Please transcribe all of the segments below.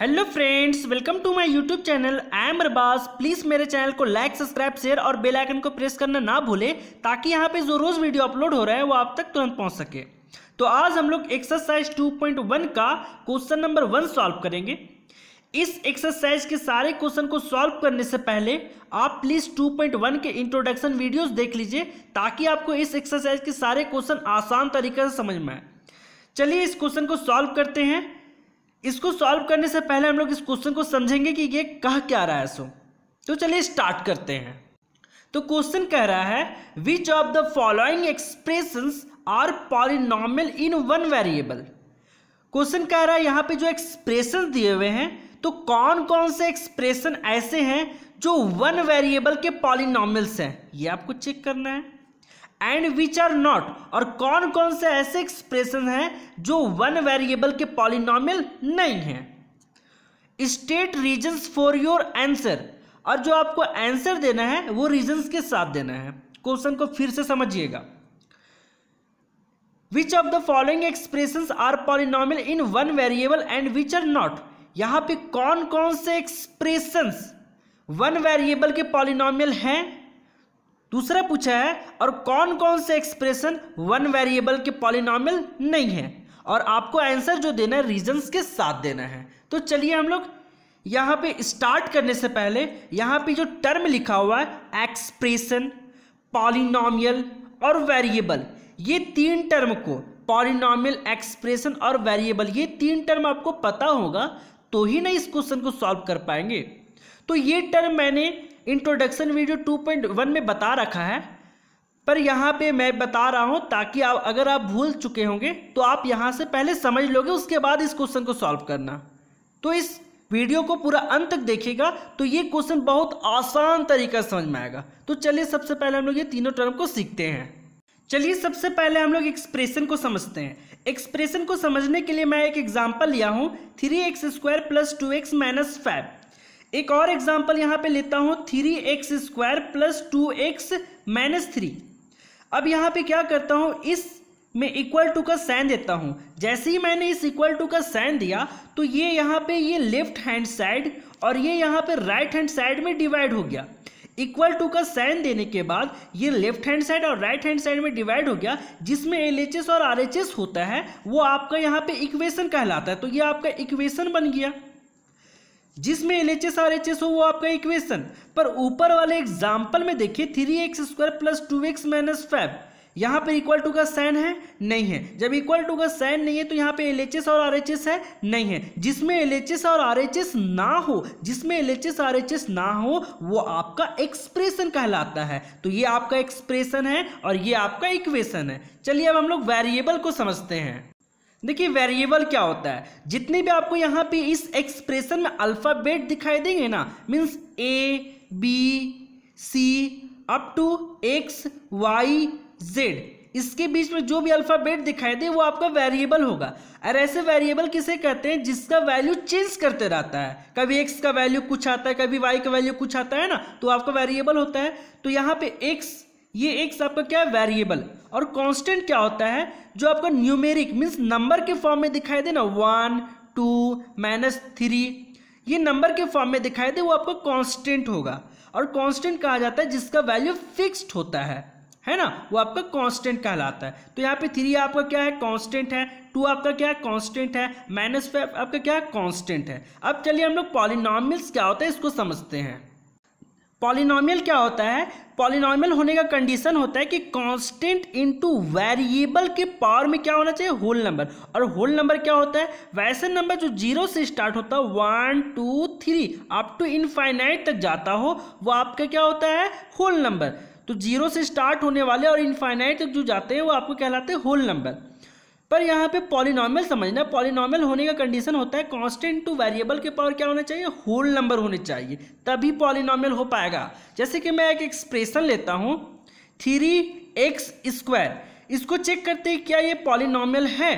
hello friends welcome to my YouTube channel I am रबास please मेरे channel को like subscribe share और bell icon को press करना ना भूले ताकि यहाँ पे जो रोज़ वीडियो अपलोड हो रहा है वो आप तक तुरंत पहुँच सके तो आज हम लोग एक्सरसाइज 2.1 का क्वेश्चन नंबर वन सॉल्व करेंगे इस एक्सरसाइज के सारे क्वेश्चन को सॉल्व करने से पहले आप प्लीज़ 2.1 के इंट्रोडक्शन वीडियोस देख लीजिए ताकि आपको इस एक्सरसाइज के सारे क्वेश्चन आसान तरीके से समझ में आए चलिए इस क्वेश्चन को सॉल्व करते हैं इसको सॉल्व करने से पहले हम लोग इस क्वेश्चन को समझेंगे कि ये कह क्या रहा है सो तो चलिए स्टार्ट करते हैं तो क्वेश्चन कह रहा है which of the following expression are polynomial in one variable question कह रहा है यहां पे जो एक्सप्रेशन दिए हुए हैं तो कौन कौन से एक्सप्रेशन ऐसे हैं जो वन वेरिएबल के पॉलिनॉमल्स हैं ये आपको चेक करना है एंड विच आर नॉट और कौन कौन से ऐसे एक्सप्रेशन हैं जो वन वेरिएबल के पॉलिनॉमिल नहीं हैं state reasons for your answer और जो आपको आंसर देना है वो रीजन्स के साथ देना है क्वेश्चन को फिर से समझिएगा which of the following expression are polynomial in one variable and which are not यहाँ पे कौन कौन से एक्सप्रेशन वन वेरिएबल के पॉलिनॉमियल हैं दूसरा पूछा है और कौन कौन से एक्सप्रेशन वन वेरिएबल के पॉलिनॉमियल नहीं है और आपको आंसर जो देना है रीजंस के साथ देना है तो चलिए हम लोग यहाँ पे स्टार्ट करने से पहले यहाँ पे जो टर्म लिखा हुआ है एक्सप्रेशन पॉलिनॉमियल और वेरिएबल ये तीन टर्म को पॉलिनॉमियल एक्सप्रेशन और वेरिएबल ये तीन टर्म आपको पता होगा तो ही ना इस क्वेश्चन को सॉल्व कर पाएंगे तो ये टर्म मैंने इंट्रोडक्शन वीडियो 2.1 में बता रखा है पर यहाँ पे मैं बता रहा हूँ ताकि आप अगर आप भूल चुके होंगे तो आप यहाँ से पहले समझ लोगे उसके बाद इस क्वेश्चन को सॉल्व करना तो इस वीडियो को पूरा अंत तक देखेगा तो ये क्वेश्चन बहुत आसान तरीका समझ में आएगा तो चलिए सबसे पहले हम लोग ये तीनों टर्म को सीखते हैं चलिए सबसे पहले हम लोग एक्सप्रेशन को समझते हैं एक्सप्रेशन को समझने के लिए मैं एक एग्जाम्पल लिया हूँ three x square plus two x minus five एक और एग्जाम्पल यहाँ पे लेता हूँ three x square plus two x minus three अब यहाँ पे क्या करता हूँ इस में इक्वल टू का साइन देता हूँ जैसे ही मैंने इस इक्वल टू का साइन दिया तो ये यहाँ पे ये लेफ्ट हैंड साइड और ये यहाँ पे राइट हैंड साइड में डिवाइड हो गया इक्वल टू का साइन देने के बाद ये लेफ्ट हैंड साइड और राइट हैंड साइड में डिवाइड हो गया जिसमें एल और आर होता है वो आपका यहाँ पे इक्वेशन कहलाता है तो ये आपका इक्वेशन बन गया जिसमें L H S R H S हो वो आपका इक्वेशन पर ऊपर वाले एग्जाम्पल में देखिए three x square plus two x minus five यहाँ पर इक्वल टू का साइन है नहीं है जब इक्वल टू का साइन नहीं है तो यहाँ पे एल एच एस और आर एच एस है नहीं है जिसमें एल एच एस और आर एच एस ना हो जिसमें L H S R H S ना हो वो आपका एक्सप्रेशन कहलाता है तो ये आपका एक्सप्रेशन है और ये आपका इक्वेशन है चलिए अब हम लोग वेरिएबल को समझते हैं देखिए वेरिएबल क्या होता है जितने भी आपको यहाँ पे इस एक्सप्रेशन में अल्फ़ाबेट दिखाई देंगे ना means A B C up to X Y Z इसके बीच में जो भी अल्फ़ाबेट दिखाई दे वो आपका वेरिएबल होगा और ऐसे वेरिएबल किसे कहते हैं जिसका वैल्यू चेंज करते रहता है कभी एक्स का वैल्यू कुछ आता है कभी वाई का वैल्यू कुछ आता है ना तो आपका वेरिएबल होता है तो यहाँ पे एक्स ये एक आपका क्या है वेरिएबल और कांस्टेंट क्या होता है जो आपका न्यूमेरिक मीन्स नंबर के फॉर्म में दिखाई दे ना वन टू माइनस थ्री ये नंबर के फॉर्म में दिखाई दे वो आपका कांस्टेंट होगा और कांस्टेंट कहा जाता है जिसका वैल्यू फिक्स्ड होता है है ना वो आपका कांस्टेंट कहलाता है तो यहाँ पे थ्री आपका क्या है कांस्टेंट है टू आपका क्या है कांस्टेंट है माइनस फाइव आपका क्या है कांस्टेंट है अब चलिए हम लोग पॉलिनॉमिल्स क्या होता है इसको समझते हैं पॉलिनॉमियल क्या होता है पॉलिनॉमियल होने का कंडीशन होता है कि कांस्टेंट इनटू वेरिएबल के पावर में क्या होना चाहिए होल नंबर और होल नंबर क्या होता है वैसे नंबर जो जीरो से स्टार्ट होता है one two three up to infinite तक जाता हो वो आपका क्या होता है होल नंबर तो जीरो से स्टार्ट होने वाले और इनफाइनाइट तक जो जाते हैं वो आपको कहलाते हैं होल नंबर पर यहाँ पे पॉलिनॉमल समझना पॉलिनॉमल होने का कंडीशन होता है कांस्टेंट टू वेरिएबल के पावर क्या होना चाहिए होल नंबर होने चाहिए तभी पॉलिनॉमल हो पाएगा जैसे कि मैं एक एक्सप्रेशन लेता हूँ थ्री एक्स स्क्वायर इसको चेक करते हैं क्या ये पॉलिनॉमल है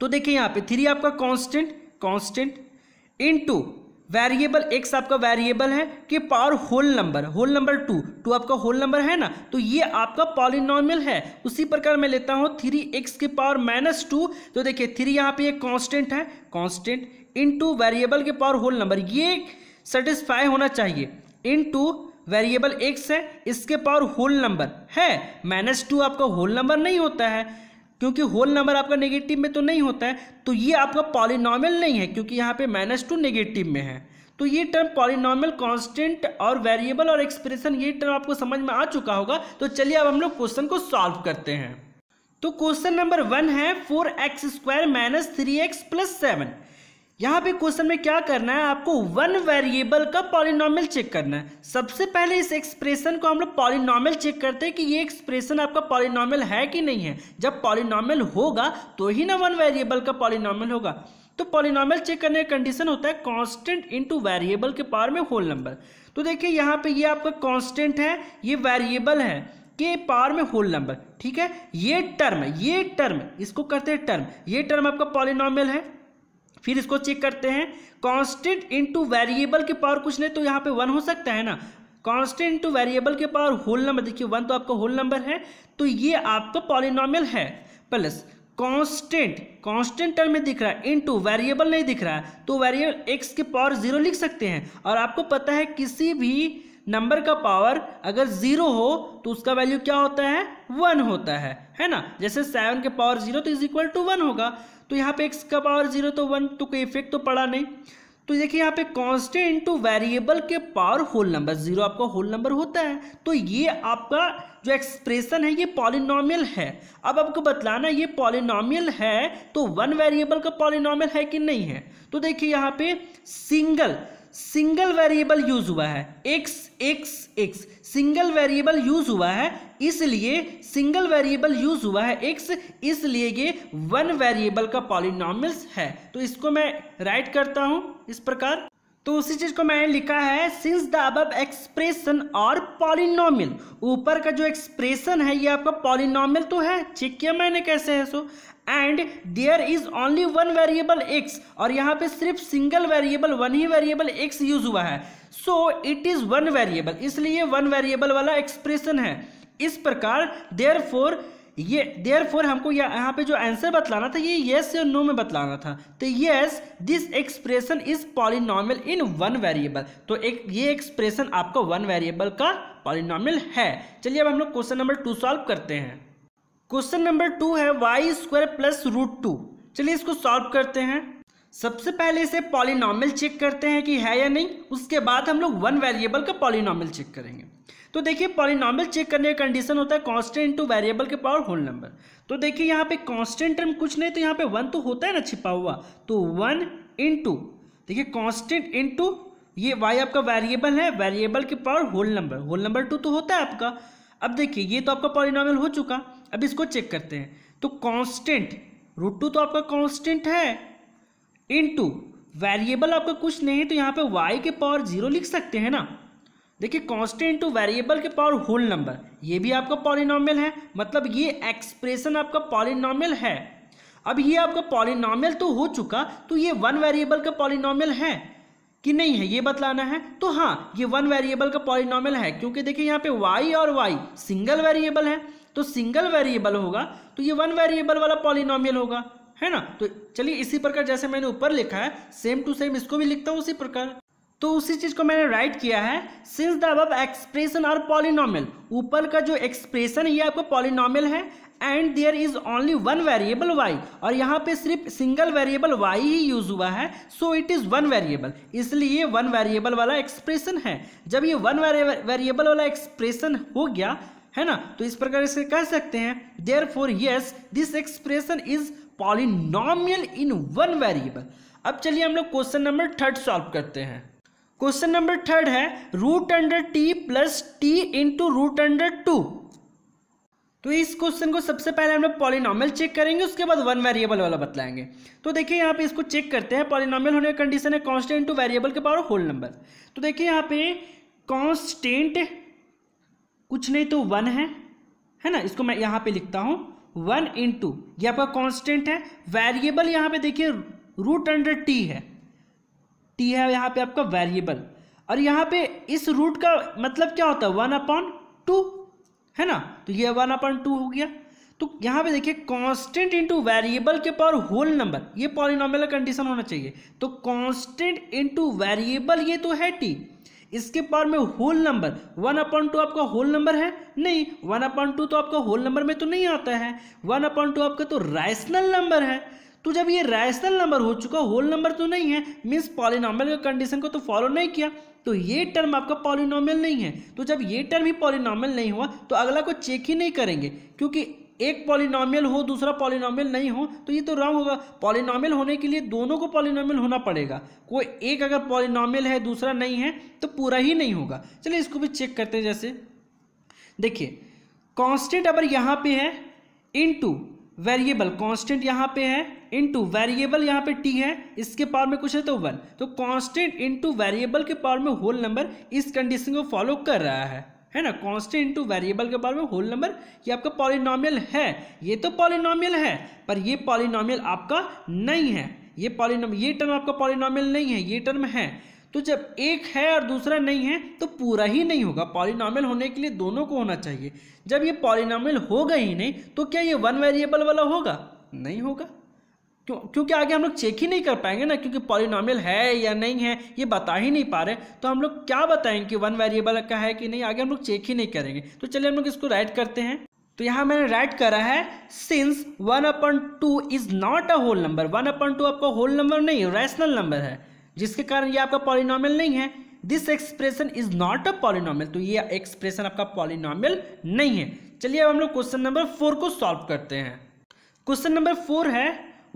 तो देखिए यहाँ पे थ्री आपका constant constant into variable x आपका वेरिएबल है कि power whole number whole number two two आपका होल नंबर है ना तो ये आपका पॉलिनॉमियल है उसी प्रकार मैं लेता हूँ थ्री एक्स के पावर माइनस टू तो देखिए थ्री यहाँ पे एक कांस्टेंट है कांस्टेंट इन टू वेरिएबल के पावर होल नंबर ये सेटिस्फाई होना चाहिए इन टू वेरिएबल एक्स है इसके पावर होल नंबर है माइनस टू आपका होल नंबर नहीं होता है क्योंकि होल नंबर आपका नेगेटिव में तो नहीं होता है तो ये आपका पॉलिनॉमल नहीं है क्योंकि यहाँ पे माइनस टू नेगेटिव में है तो ये टर्म पॉलिनॉमल कांस्टेंट और वेरिएबल और एक्सप्रेशन ये टर्म आपको समझ में आ चुका होगा तो चलिए अब हम लोग क्वेश्चन को सॉल्व करते हैं तो क्वेश्चन नंबर वन है four x square minus three x plus seven यहाँ पे क्वेश्चन में क्या करना है आपको वन वेरिएबल का पॉलिनॉमल चेक करना है सबसे पहले इस एक्सप्रेशन को हम लोग पॉलिनॉमल चेक करते हैं कि ये एक्सप्रेशन आपका पॉलिनॉमल है कि नहीं है जब पॉलिनॉमल होगा तो ही ना वन वेरिएबल का पॉलिनॉमल होगा तो पॉलिनॉमल चेक करने का कंडीशन होता है इन टू वेरिएबल के पावर में होल नंबर तो देखिए यहाँ पे ये आपका कॉन्स्टेंट है ये वेरिएबल है के पावर में होल नंबर ठीक है ये टर्म ये टर्म इसको करते हैं टर्म ये टर्म आपका पॉलिनॉमल है फिर इसको चेक करते हैं कॉन्स्टेंट इंटू वेरिएबल के पावर कुछ नहीं तो यहाँ पे वन हो सकता है ना कॉन्स्टेंट इंटू वेरिएबल के पावर होल नंबर देखिए वन तो आपका होल नंबर है तो ये आपका पॉलिनॉमियल है प्लस कॉन्स्टेंट कॉन्स्टेंट टर्म में दिख रहा है इंटू वेरिएबल नहीं दिख रहा है तो वेरिएबल एक्स के पावर जीरो लिख सकते हैं और आपको पता है किसी भी नंबर का पावर अगर जीरो हो तो उसका वैल्यू क्या होता है वन होता है है ना जैसे सेवन के पावर जीरो तो इज इक्वल टू वन होगा तो यहाँ पे एक्स का पावर जीरो तो वन तो कोई इफेक्ट तो पड़ा नहीं तो देखिए यहाँ पे कांस्टेंट इंटू वेरिएबल के पावर होल नंबर जीरो आपका होल नंबर होता है तो ये आपका जो एक्सप्रेशन है ये पॉलिनॉमियल है अब आपको बतलाना ये पॉलिनॉमियल है तो वन वेरिएबल का पॉलिनॉमियल है कि नहीं है तो देखिए यहाँ पे सिंगल सिंगल वेरिएबल यूज हुआ है x x x single variable use हुआ है इसलिए सिंगल वेरिएबल यूज हुआ है एक्स इसलिए ये वन वेरिएबल का पॉलिनॉमिल्स है तो इसको मैं राइट करता हूं इस प्रकार तो उसी चीज को मैंने लिखा है सिंस द अब एक्सप्रेशन और पॉलिनोम ऊपर का जो एक्सप्रेशन है ये आपका पॉलिनोम तो है चेक किया मैंने कैसे है so and there is only one variable x और यहाँ पे सिर्फ सिंगल वेरिएबल वन ही वेरिएबल एक्स यूज हुआ है so it is one variable इसलिए वन वेरिएबल वाला एक्सप्रेशन है इस प्रकार देयर फोर ये देयर फोर हमको यह यहाँ पे जो आंसर बतलाना था ये येस या नो में बतलाना था तो yes this expression is polynomial in one variable तो एक ये एक्सप्रेशन आपका वन वेरिएबल का पॉलिनॉमल है चलिए अब हम लोग क्वेश्चन नंबर टू सॉल्व करते हैं क्वेश्चन नंबर टू है y square plus root two चलिए इसको सॉल्व करते हैं सबसे पहले इसे पॉलिनॉमिल चेक करते हैं कि है या नहीं उसके बाद हम लोग वन वेरिएबल का पॉलिनॉमिल चेक करेंगे तो देखिए पॉलिनॉमिल चेक करने का कंडीशन होता है कांस्टेंट इंटू वेरिएबल के पावर होल नंबर तो देखिए यहाँ पे कांस्टेंट टर्म कुछ नहीं तो यहाँ पे वन तो होता है ना छिपा हुआ तो वन इंटू देखिए कांस्टेंट इंटू ये वाई आपका वेरिएबल है वेरिएबल के power whole number whole number two तो होता है आपका अब देखिए ये तो आपका पॉलिनॉमल हो चुका अब इसको चेक करते हैं तो कांस्टेंट रूट टू तो आपका कांस्टेंट है इनटू वेरिएबल आपका कुछ नहीं है तो यहाँ पे वाई के पावर जीरो लिख सकते हैं ना देखिए कांस्टेंट इंटू वेरिएबल के पावर होल नंबर ये भी आपका पॉलिनॉमियल है मतलब ये एक्सप्रेशन आपका पॉलिनॉमियल है अब ये आपका पॉलिनॉमियल तो हो चुका तो ये वन वेरिएबल का पॉलिनॉमियल है कि नहीं है ये बतलाना है तो हाँ ये वन वेरिएबल का पॉलिनॉमियल है क्योंकि देखिए यहाँ पे y और y सिंगल वेरिएबल है तो सिंगल वेरिएबल होगा तो ये वन वेरिएबल वाला पॉलिनॉमियल होगा है ना तो चलिए इसी प्रकार जैसे मैंने ऊपर लिखा है सेम टू सेम इसको भी लिखता हूँ उसी प्रकार तो उसी चीज को मैंने राइट किया है सिंस द अब एक्सप्रेशन आर पॉलिनॉमियल ऊपर का जो एक्सप्रेशन ये आपको पॉलिनॉमियल है and there is only one variable Y और यहाँ पे सिर्फ सिंगल वेरिएबल वाई ही यूज हुआ है so it is one variable इसलिए वन वेरिएबल वाला एक्सप्रेशन है जब ये वन वेरिएबल वाला एक्सप्रेशन हो गया है ना तो इस प्रकार इसे कह सकते हैं therefore yes this expression is polynomial in one variable अब चलिए हम लोग क्वेश्चन नंबर थर्ड सॉल्व करते हैं क्वेश्चन नंबर थर्ड है root under t plus t into root under two तो इस क्वेश्चन को सबसे पहले हम लोग पॉलिनॉमल चेक करेंगे उसके बाद वन वेरिएबल वाला बतलाएंगे तो देखिए यहाँ पे इसको चेक करते हैं पॉलिनॉमल होने का कंडीशन है कांस्टेंट टू वेरिएबल के पावर होल नंबर तो देखिए यहाँ पे कांस्टेंट कुछ नहीं तो वन है है ना इसको मैं यहाँ पे लिखता हूँ वन इन टू ये आपका कॉन्स्टेंट है वेरिएबल यहाँ पे देखिए रूट अंडर टी है टी है यहाँ पे आपका वेरिएबल और यहाँ पे इस रूट का मतलब क्या होता है वन अपॉन टू है ना तो ये वन अपॉन टू हो गया तो यहाँ पे देखिए कॉन्स्टेंट इंटू वेरिएबल के पावर होल नंबर ये पॉलिनॉमियल कंडीशन होना चाहिए तो कॉन्स्टेंट इंटू वेरिएबल ये तो है टी इसके पावर में whole number one upon two आपका होल नंबर है नहीं वन अपॉइंट टू तो आपका होल नंबर में तो नहीं आता है वन अपॉइंट टू आपका तो राइशनल नंबर है तो जब ये रैशनल नंबर हो चुका होल नंबर तो नहीं है मीन्स पॉलिनॉमल के कंडीशन को तो फॉलो नहीं किया तो ये टर्म आपका पॉलिनॉमल नहीं है तो जब ये टर्म ही पॉलिनॉमल नहीं हुआ तो अगला को चेक ही नहीं करेंगे क्योंकि एक पॉलिनॉमियल हो दूसरा पॉलिनॉमियल नहीं हो तो ये तो रॉन्ग होगा पॉलिनॉमियल होने के लिए दोनों को पॉलिनॉमियल होना पड़ेगा कोई एक अगर पॉलिनॉमियल है दूसरा नहीं है तो पूरा ही नहीं होगा चलिए इसको भी चेक करते हैं जैसे देखिए कांस्टेंट अगर यहाँ पे है इनटू वेरिएबल कांस्टेंट यहाँ पे है इनटू वेरिएबल यहाँ पे टी है इसके पावर में कुछ है तो वन तो कांस्टेंट इनटू वेरिएबल के पावर में होल नंबर इस कंडीशन को फॉलो कर रहा है है ना कॉन्स्टेंट इंटू वेरिएबल के बारे में होल नंबर ये आपका पॉलिनॉमियल है ये तो पॉलिनॉमियल है पर ये पॉलिनॉमियल आपका नहीं है ये पॉलिनॉम ये टर्म आपका पॉलिनॉमियल नहीं है ये टर्म है तो जब एक है और दूसरा नहीं है तो पूरा ही नहीं होगा पॉलिनॉमियल होने के लिए दोनों को होना चाहिए जब ये पॉलिनॉमियल होगा ही नहीं तो क्या ये वन वेरिएबल वाला होगा नहीं होगा क्यों क्योंकि आगे हम लोग चेक ही नहीं कर पाएंगे ना क्योंकि पॉलिनॉमियल है या नहीं है ये बता ही नहीं पा रहे तो हम लोग क्या बताएंगे कि वन वेरिएबल का है कि नहीं आगे हम लोग चेक ही नहीं करेंगे तो चलिए हम लोग इसको राइट करते हैं तो यहाँ मैंने राइट करा है since one upon two is not a whole number one upon two आपका होल नंबर नहीं रैशनल नंबर है जिसके कारण ये आपका पॉलिनॉमियल नहीं है this expression is not a polynomial तो ये एक्सप्रेशन आपका पॉलिनॉमियल नहीं है चलिए अब हम लोग क्वेश्चन नंबर फोर को सॉल्व करते हैं क्वेश्चन नंबर फोर है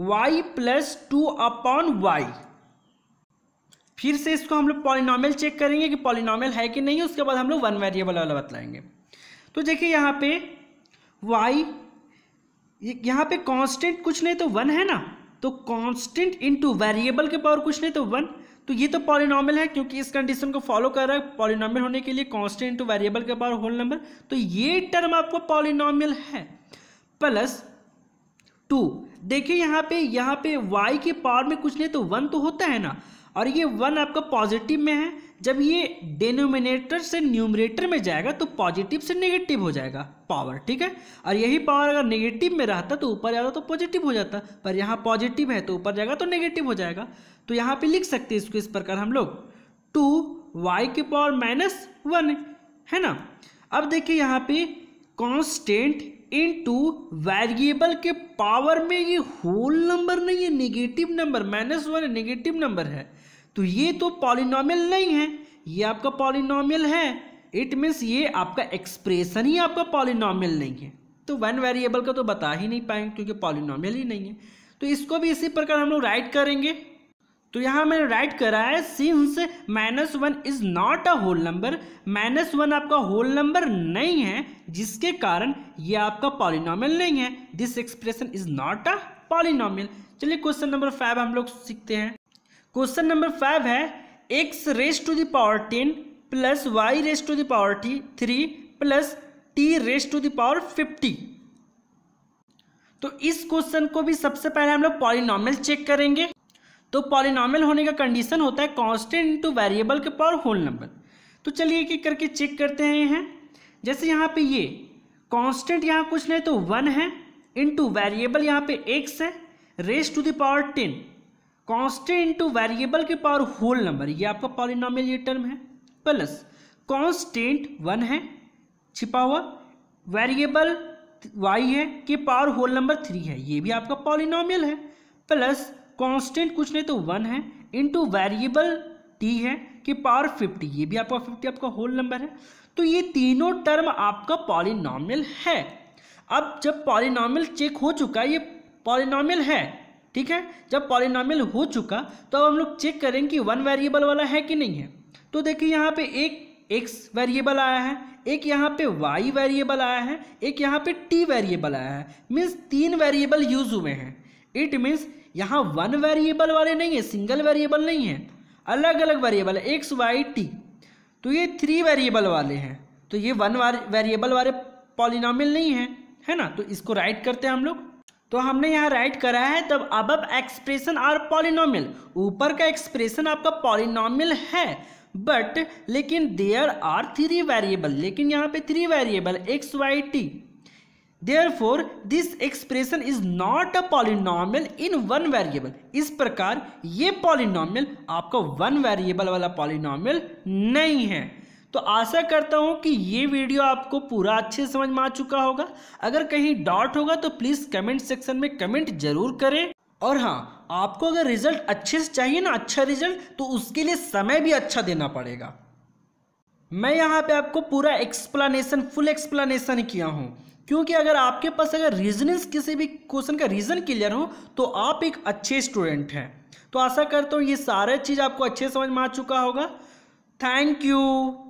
y plus two upon y फिर से इसको हम लोग पॉलिनॉमल चेक करेंगे कि पॉलिनॉमल है कि नहीं उसके बाद हम लोग वन वेरिएबल वाला बतलाएंगे तो देखिए यहाँ पे वाई यहाँ पे कांस्टेंट कुछ नहीं तो वन है ना तो कांस्टेंट इनटू वेरिएबल के पावर कुछ नहीं तो वन तो ये तो पॉलिनॉमल है क्योंकि इस कंडीशन को फॉलो कर रहा है पॉलिनॉमल होने के लिए कॉन्स्टेंट इंटू वेरिएबल के पावर होल नंबर तो ये टर्म आपको पॉलिनॉमल है प्लस टू देखिए यहाँ पे यहाँ पे y के पावर में कुछ नहीं तो वन तो होता है ना और ये वन आपका पॉजिटिव में है जब ये डेनोमिनेटर से न्यूमरेटर में जाएगा तो पॉजिटिव से नेगेटिव हो जाएगा पावर ठीक है और यही पावर अगर नेगेटिव में रहता तो ऊपर जाता तो पॉजिटिव हो जाता पर यहाँ पॉजिटिव है तो ऊपर जाएगा तो नेगेटिव हो जाएगा तो यहाँ पे लिख सकते हैं इसको इस प्रकार हम लोग टू वाई के पावर माइनस वन है ना अब देखिए यहाँ पे कॉन्स्टेंट इनटू वेरिएबल के पावर में ये होल नंबर नहीं है negative number minus one negative number है तो ये तो पॉलिनॉमियल नहीं है ये आपका पॉलिनॉमियल है इट मीन्स ये आपका एक्सप्रेशन ही आपका पॉलिनॉमियल नहीं है तो वन वेरिएबल का तो बता ही नहीं पाएंगे क्योंकि पॉलिनॉमियल ही नहीं है तो इसको भी इसी प्रकार हम लोग राइट करेंगे तो यहाँ मैंने राइट करा है since minus one is not a whole number minus one आपका होल नंबर नहीं है जिसके कारण ये आपका पॉलिनॉमियल नहीं है this expression is not a polynomial चलिए क्वेश्चन नंबर फाइव हम लोग सीखते हैं क्वेश्चन नंबर फाइव है x raise to the power ten plus y raise to the power t three plus t raise to the power fifty तो इस क्वेश्चन को भी सबसे पहले हम लोग पॉलिनॉमियल चेक करेंगे तो पॉलिनॉमल होने का कंडीशन होता है कॉन्स्टेंट इंटू वेरिएबल के पावर होल नंबर तो चलिए एक एक करके चेक करते हैं यहाँ जैसे यहाँ पे ये कांस्टेंट यहाँ कुछ नहीं तो वन है इंटू वेरिएबल यहाँ पे एक्स है raise to the power ten constant into variable के पावर होल नंबर ये आपका पॉलिनॉमियल ये टर्म है प्लस कांस्टेंट वन है छिपा हुआ वेरिएबल वाई है के पावर होल नंबर थ्री है ये भी आपका पॉलिनॉमियल है प्लस कांस्टेंट कुछ नहीं तो वन है इनटू वेरिएबल टी है कि पावर फिफ्टी ये भी आपका फिफ्टी आपका होल नंबर है तो ये तीनों टर्म आपका पॉलिनॉमिल है अब जब पॉलिनॉमिल चेक हो चुका ये पॉलिनॉमिल है ठीक है जब पॉलिनॉमिल हो चुका तो अब हम लोग चेक करेंगे कि वन वेरिएबल वाला है कि नहीं है तो देखिए यहाँ पे एक एक्स वेरिएबल आया है एक यहाँ पे वाई वेरिएबल आया है एक यहाँ पे टी वेरिएबल आया है मीन्स तीन वेरिएबल यूज हुए हैं इट मीन्स यहाँ वन वेरिएबल वाले नहीं है सिंगल वेरिएबल नहीं है अलग अलग वेरिएबल है एक्स वाई टी तो ये थ्री वेरिएबल वाले हैं तो ये वन वेरिएबल वाले पॉलिनामिल नहीं है है ना तो इसको राइट करते हैं हम लोग तो हमने यहाँ राइट करा है तब अब अब एक्सप्रेशन आर पॉलिनामिल ऊपर का एक्सप्रेशन आपका पॉलिनामिल है बट लेकिन देयर आर थ्री वेरिएबल लेकिन यहाँ पे three variable x y t therefore this expression is not a polynomial in one variable इस प्रकार ये polynomial आपका वन वेरिएबल वाला polynomial नहीं है तो आशा करता हूँ कि ये वीडियो आपको पूरा अच्छे समझ में आ चुका होगा अगर कहीं डाउट होगा तो प्लीज़ कमेंट सेक्शन में कमेंट जरूर करें और हाँ आपको अगर रिजल्ट अच्छे से चाहिए ना अच्छा रिजल्ट तो उसके लिए समय भी अच्छा देना पड़ेगा मैं यहाँ पे आपको पूरा एक्सप्लानेशन फुल एक्सप्लानेशन किया हूँ क्योंकि अगर आपके पास अगर रीजनिंग किसी भी क्वेश्चन का रीज़न क्लियर हो तो आप एक अच्छे स्टूडेंट हैं तो आशा करता हूँ ये सारा चीज़ आपको अच्छे समझ में आ चुका होगा थैंक यू